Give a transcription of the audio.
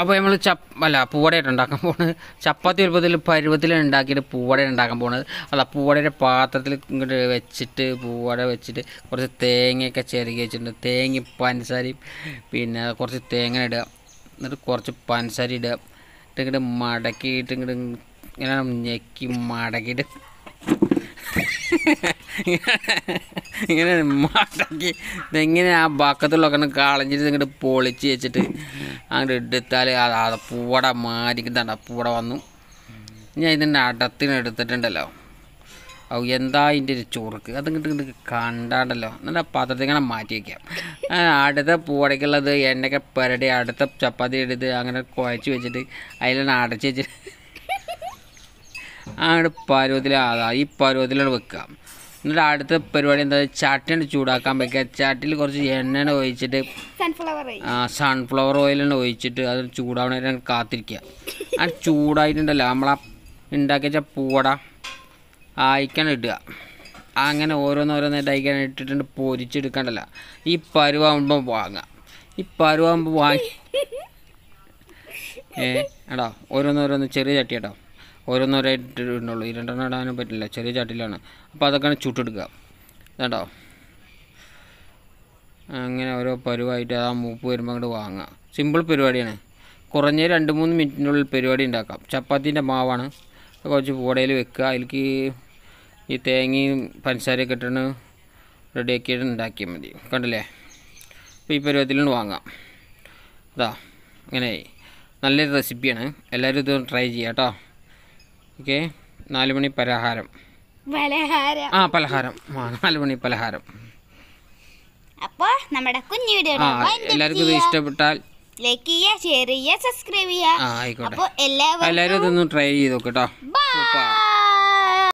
അപ്പോൾ നമ്മൾ ചപ്പ് അല്ല പൂവടയായിട്ട് ഉണ്ടാക്കാൻ പോകുന്നത് ചപ്പാത്തി വലുപ്പത്തിൽ പരുവത്തിൽ ഉണ്ടാക്കിയിട്ട് പൂവട ഉണ്ടാക്കാൻ പോകുന്നത് അല്ല പൂവടയുടെ പാത്രത്തിൽ ഇങ്ങോട്ട് വെച്ചിട്ട് പൂവട വെച്ചിട്ട് കുറച്ച് തേങ്ങയൊക്കെ ചെറുകി വെച്ചിട്ടുണ്ട് തേങ്ങ പഞ്ചസാരയും പിന്നെ കുറച്ച് തേങ്ങ ഇടുക എന്നിട്ട് കുറച്ച് പഞ്ചസാര ഇടുക എന്നിട്ട് ഇങ്ങോട്ട് മടക്കിയിട്ട് ഇങ്ങോട്ട് ഇങ്ങനെ ഞെക്കി മടക്കിയിട്ട് ഇങ്ങനെ മാട്ടാക്കി ഇതെങ്ങനെ ആ ബക്കത്തുള്ളൊക്കെ കളഞ്ഞിട്ട് ഇങ്ങോട്ട് പൊളിച്ച് വെച്ചിട്ട് അങ്ങോട്ട് എടുത്താൽ അത് പൂവട മാരിക്കുന്നുണ്ട് പൂവട വന്നു ഞാൻ ഇതിൻ്റെ അടത്തിന് എടുത്തിട്ടുണ്ടല്ലോ ഔ എന്താ ഇതിൻ്റെ ഒരു ചുറുക്ക് അത് ഇങ്ങോട്ട് കണ്ടാണ്ടല്ലോ എന്നിട്ട് പാത്രത്തിൽ ഇങ്ങനെ മാറ്റി വയ്ക്കാം അടുത്ത പൂവടയ്ക്കുള്ളത് എണ്ണയൊക്കെ പരടി അടുത്ത ചപ്പാത്തി എടുത്ത് അങ്ങനെ കുഴച്ച് വെച്ചിട്ട് അതിലാണ് അടച്ച് വെച്ചിട്ട് ആണ് അതാ ഈ പരുവത്തിലാണ് വെക്കുക എന്നിട്ട് അടുത്ത പരിപാടി എന്താ ചട്ടിയാണ് ചൂടാക്കാൻ വെക്കുക ചട്ടിയിൽ കുറച്ച് എണ്ണ ഒഴിച്ചിട്ട് സൺഫ്ലവർ ഓയിലാണ് ഒഴിച്ചിട്ട് അത് ചൂടാവണ കാത്തിരിക്കുക അങ്ങനെ ചൂടായിട്ടുണ്ടല്ലോ നമ്മളാ ഉണ്ടാക്കി വെച്ച പൂവട അയക്കാൻ ഇടുക അങ്ങനെ ഓരോന്നോരോന്നായിട്ട് അയക്കാൻ ഇട്ടിട്ടുണ്ട് പൊരിച്ചെടുക്കണ്ടല്ല ഈ പരുവാകുമ്പോൾ വാങ്ങാം ഈ പരുവാകുമ്പോൾ വാങ്ങി ഏ എടാ ഓരോന്നോരോന്ന് ചെറിയ ചട്ടി കേട്ടോ ഓരോന്നോരായിട്ട് ഇടുന്നുള്ളൂ ഈ രണ്ടെണ്ണം ഇടാനും പറ്റില്ല ചെറിയ ചാട്ടിലാണ് അപ്പോൾ അതൊക്കെയാണ് ചുട്ടെടുക്കുക കേട്ടോ അങ്ങനെ ഓരോ പരുവായിട്ട് ആ മൂപ്പ് വരുമ്പോൾ അങ്ങോട്ട് വാങ്ങുക സിമ്പിൾ പരിപാടിയാണ് കുറഞ്ഞ രണ്ട് മൂന്ന് മിനിറ്റിനുള്ളിൽ പരിപാടി ഉണ്ടാക്കാം ചപ്പാത്തിൻ്റെ മാവാണ് കുറച്ച് പൂടയിൽ വെക്കുക അതിലേക്ക് ഈ തേങ്ങയും പഞ്ചസാരയൊക്കെ ഇട്ടാണ് റെഡിയാക്കിയിട്ട് ഉണ്ടാക്കിയാൽ മതി കണ്ടില്ലേ അപ്പോൾ ഈ പരുവത്തിൽ നിന്ന് വാങ്ങാം അതാ അങ്ങനെ നല്ലൊരു റെസിപ്പിയാണ് എല്ലാവരും ഇത് ട്രൈ ചെയ്യാം കേട്ടോ ഓക്കെ നാല് മണി പലഹാരം പലഹാരം ആ പലഹാരം ആ മണി പലഹാരം അപ്പോൾ നമ്മുടെ കുഞ്ഞു വീഡിയോ എല്ലാവർക്കും ഇത് ഇഷ്ടപ്പെട്ടാൽ ലൈക്ക് ചെയ്യുക ഷെയർ ചെയ്യുക സബ്സ്ക്രൈബ് ചെയ്യുക ആയിക്കോട്ടെ അപ്പോൾ എല്ലാവരും ഇതൊന്ന് ട്രൈ ചെയ്ത് നോക്കട്ടോ